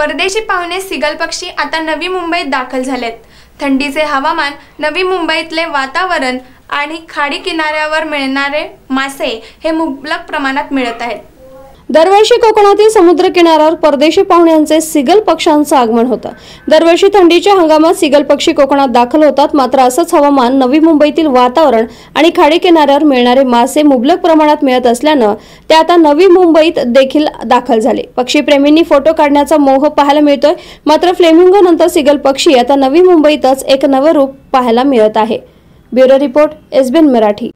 परदेशी पाहुणे सिगल पक्षी आता नवी मुंबईत दाखल झालेत थंडीचे हवामान नवी मुंबईतले वातावरण आणि खाडी किनाऱ्यावर मिळणारे मासे हे मुबलक प्रमाणात मिळत आहेत दरवर्षी कोकणातील समुद्र किनाऱ्यावर परदेशी पाहुण्यांचे सिगल पक्ष्यांचं आगमन होतं दरवर्षी थंडीच्या हंगामात सिगल पक्षी कोकणात दाखल होतात मात्र असंच हवामान नवी मुंबईतील वातावरण आणि खाडी किनाऱ्यावर मिळणारे मासे मुबलक प्रमाणात मिळत असल्यानं ते आता नवी मुंबईत देखील दाखल झाले पक्षीप्रेमींनी फोटो काढण्याचा मोह पाहायला मिळतोय मात्र फ्लेमिंगो नंतर सिगल पक्षी आता नवी मुंबईतच एक नवं रूप पाहायला मिळत आहे ब्युरो रिपोर्ट एसबीएन मराठी